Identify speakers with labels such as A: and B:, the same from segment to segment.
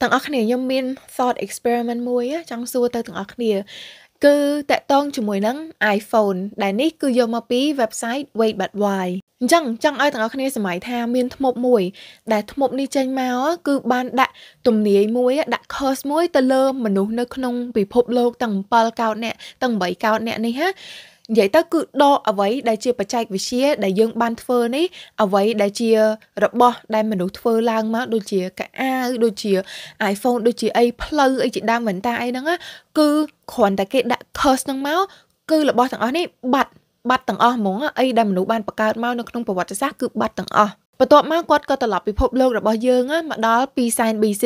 A: ទាំងអស់គ្នាខ្ញុំមាន thought experiment មួយចង់សួរទៅទាំងអស់គ្នាគឺតកតងជាមួយនឹង iPhone ដែលនេះគឺយកមកពី website Wait But Why អញ្ចឹងចង់ឲ្យទាំងអស់គ្នាសម័យថាមានធ្មប់មួយ ដែល ធ្មប់នេះចេញមកគឺបានដាក់ទំនាយមួយដាក់ curse មួយ ទៅលើ មនុស្សនៅក្នុងពិភពលោកទាំង7កោតអ្នកទាំង8កោតអ្នកនេះហានិយាយទៅគឺដកអ្វីដែលជាបច្ចេកវិទ្យាដែលយើងបានធ្វើនេះអ្វីដែលជារបស់ ដែលមនុស្សធ្វើឡើងមកដូចជាកាអាវដូចជា iPhone ដូចជាអីផ្លូវអីជាដើមមិនតាអីហ្នឹងគឺគ្រាន់តែគេដាក់ curse ហ្នឹងមកគឺរបស់ទាំងអស់នេះបាត់បាត់ទាំងអស់ហ្មងអីដែលមនុស្សបានបង្កើតមកនៅក្នុងប្រវត្តិសាស្ត្រគឺបាត់ទាំងអស់បន្ទាប់មកគាត់ក៏ត្រឡប់ពិភពលោករបស់យើងមកដល់2សែន BC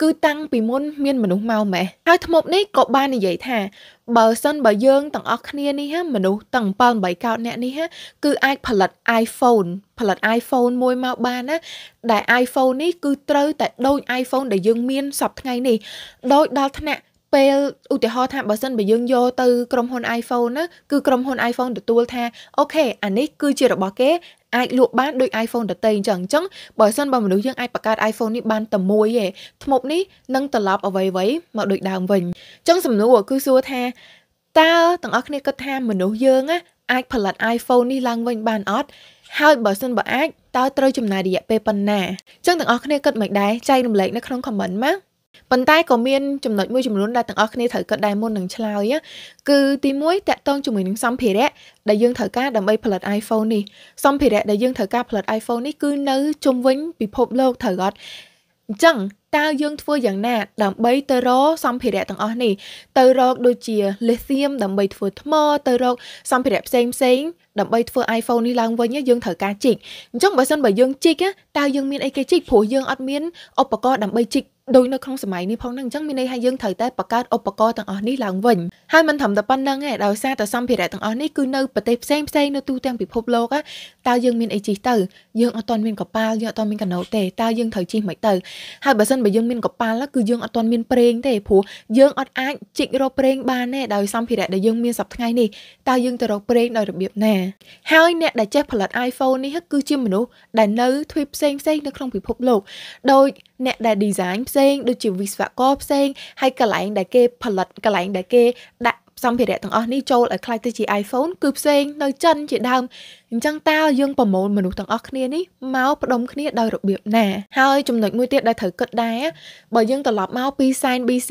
A: គឺតាំងពីមុនមានមនុស្សមកម៉េះហើយថ្មនេះក៏បាននិយាយថាបើសិនបើយើងទាំងអស់គ្នានេះមនុស្សទាំង7 8កោតអ្នកនេះគឺអាចផលិត iPhone ផលិត iPhone មួយមកបានណាដែល iPhone នេះគឺត្រូវតែដូច iPhone ដែលយើងមានសប្តាហ៍ថ្ងៃនេះដូចដល់ថ្នាក់ពេលឧទាហរណ៍ថាបើសិនបើយើងយកទៅក្រុមហ៊ុន iPhone ណាគឺក្រុមហ៊ុន iPhone ទទួលថាអូខេអានេះគឺជារបស់គេអាចលក់បានដោយ iPhone ដតេអញ្ចឹងអញ្ចឹងបើសិនបើមនុស្សយើងអាចបង្កើត iPhone នេះបានតែមួយទេថ្មប់នេះនឹងត្រឡប់អ្វីអ្វីមកដូចដើមវិញអញ្ចឹងសំណួរគឺសួរថាតើទាំងអស់គ្នាគិតថាមនុស្សយើងណាអាចផលិត iPhone នេះឡើងវិញបានអត់ហើយបើសិនបើអាចតើត្រូវចំណាយរយៈពេលប៉ុណ្ណាអញ្ចឹងទាំងអស់គ្នាគិតមិនដែរចែករំលែកនៅក្នុង comment មកប៉ុន្តែក៏មានចំណុចមួយចំនួនដែលទាំងអស់គ្នាត្រូវគិតដែរមុននឹងឆ្លើយគឺទី1តកតងជាមួយនឹងសម្ភារៈដែលយើងត្រូវការដើម្បី ផលិត iPhone នេះសម្ភារៈដែលយើងត្រូវការផលិត iPhone នេះគឺនៅជុំវិញពិភពលោកត្រូវអត់អញ្ចឹងតើយើងធ្វើយ៉ាងណាដើម្បីទៅរកសម្ភារៈទាំងអស់នេះទៅរកដូចជា lithium ដើម្បីធ្វើថ្មទៅរកសម្ភារៈផ្សេងផ្សេងដើម្បីធ្វើ iPhone នេះឡើងវិញយើងត្រូវការជីកអញ្ចឹងបើសិនបើយើងជីកតើយើងមានអីគេជីកព្រោះយើងអត់មានឧបករណ៍ដើម្បីជីកដូចនៅក្នុងសម័យនេះផងហ្នឹងអញ្ចឹងមានន័យថាយើងត្រូវតែបង្កើតឧបករណ៍ទាំងអស់នេះឡើងវិញហើយមិនត្រឹមតែប៉ុណ្្នឹងទេដោយសារតែសម្ភារៈទាំងអស់នេះគឺនៅប្រទេសផ្សេងផ្សេងនៅទូទាំងពិភពលោកតើយើងមានអីជិះទៅយើងអត់ទាន់មានកប៉ាល់យើងអត់ទាន់មានកណូតទេតើយើងត្រូវជិះមិនទៅហើយបើសិនបើយើងមានកប៉ាល់គឺយើងអត់ទាន់មានប្រេងទេព្រោះយើងអត់អាចជីករកប្រេងបានទេដោយសម្ភារៈដែលយើងមានសប្តាហ៍នេះតើយើងទៅរកប្រេងដោយរបៀបណាហើយអ្នកដែលចេះផលិត iPhone នេះគឺជាមនុស្សដែលនៅទ្វីបផ្សេងផ្សេងនៅក្នុងពិភពលោកដោយអ្នកដែល design ផ្សេងដូចជាវិស្វករផ្សេងហើយកន្លែងដែលគេ ផលិតកន្លែងដែលគេដាក់សម្ភារៈទាំងអស់នេះចូលឲ្យខ្លាយទៅជា iPhone គឺផ្សេងនៅចិនជាដើមអញ្ចឹងតើយើងប្រមូលមនុស្សទាំងអស់គ្នានេះមកផ្ដុំគ្នាដោយរបៀបណាហើយចំណុចមួយទៀតដែលត្រូវគិតដែរបើយើងត្រឡប់មកពីសែន BC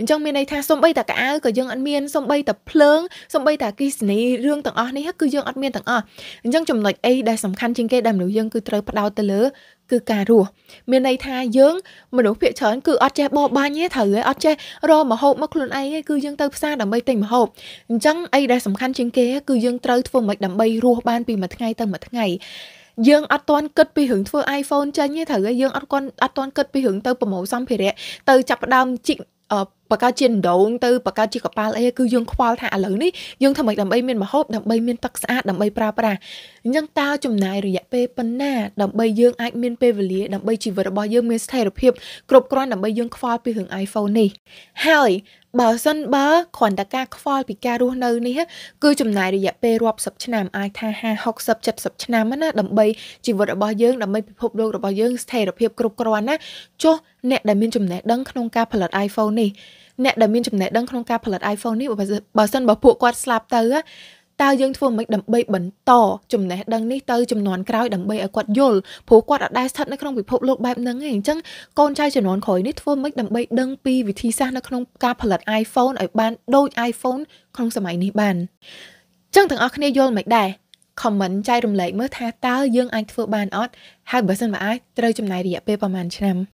A: អញ្ចឹងមានន័យថាសំបីតែកៅក៏យើងអត់មានសំបីតែភ្លើងសំបីតែអគិសនីរឿងទាំងអស់នេះគឺយើងអត់មានទាំងអស់អញ្ចឹងចំណុចអីដែលសំខាន់ជាងគេដែលមនុស្សយើងគឺត្រូវផ្ដោតទៅលើគឺការរស់មានន័យថាយើងមនុស្សភាគច្រើនគឺអត់ចេះបោះបាញ់ទេត្រូវហើយអត់ចេះរមហូបមកខ្លួនឯងទេគឺយើងទៅផ្សារដើម្បីទិញម្ហូបអញ្ចឹងអីដែលសំខាន់ជាងគេគឺយើងត្រូវធ្វើម៉េចដើម្បីរស់បានពីមួយថ្ងៃទៅមួយថ្ងៃយើងអត់ទាន់គិតពីរឿងធ្វើ iPhone ចេញទេត្រូវហើយយើងអត់ទាន់អត់ទាន់គិតពីរឿងទៅប្រមូលសម្ភារៈទៅចាប់ផ្ដើមជីកបកកើតជាដងទៅបកកើតជាកប៉ាល់អីគឺយើងខ្វល់ថាឥឡូវនេះយើងធ្វើម៉េចដើម្បីមានម្ហូបដើម្បីមានទឹកស្អាតដើម្បីប្រើប្រាស់អញ្ចឹងតើចំណាយរយៈពេលប៉ុណ្ណាដើម្បីយើងអាចមានពេលវេលាដើម្បីជីវិតរបស់យើងមានស្ថិរភាពគ្រប់គ្រាន់ដើម្បីយើងខ្វល់ពីរឿង iPhone នេះហើយបើសិនបើគ្រាន់តែការខ្វល់ពីការរស់នៅនេះគឺចំណាយរយៈពេលរាប់សិបឆ្នាំអាចថា50 60 70ឆ្នាំណាដើម្បីជីវិតរបស់យើងដើម្បីពិភពលោករបស់យើងស្ថិរភាពគ្រប់គ្រាន់ណាចុះអ្នកដែលមានចំណេះដឹងក្នុងការផលិត iPhone នេះអ្នកដែលមានចំណេះដឹងក្នុងការផលិត iPhone នេះបើសិនបើពួកគាត់ស្លាប់ទៅតើយើងធ្វើមិនដើម្បីបន្ត ចំណេះដឹងនេះទៅចំនួនក្រោយដើម្បីឲ្យគាត់យល់ព្រោះគាត់អត់ដែលស្ថិតនៅក្នុងពិភពលោកបែបហ្នឹងឯងអញ្ចឹងកូនចៅចំនួនក្រោយនេះធ្វើមិនដើម្បីដឹងពីវិធីសាស្ត្រនៅក្នុង ការផលិត iPhone ឲ្យបានដូច iPhone ក្នុងសម័យនេះបានអញ្ចឹងទាំងអស់គ្នាយល់មិនដែរ comment ចែករំលែកមើលថាតើយើងអាចធ្វើបានអត់ហើយបើសិនមិនអាចត្រូវចំណាយរយៈពេលប្រហែលឆ្នាំ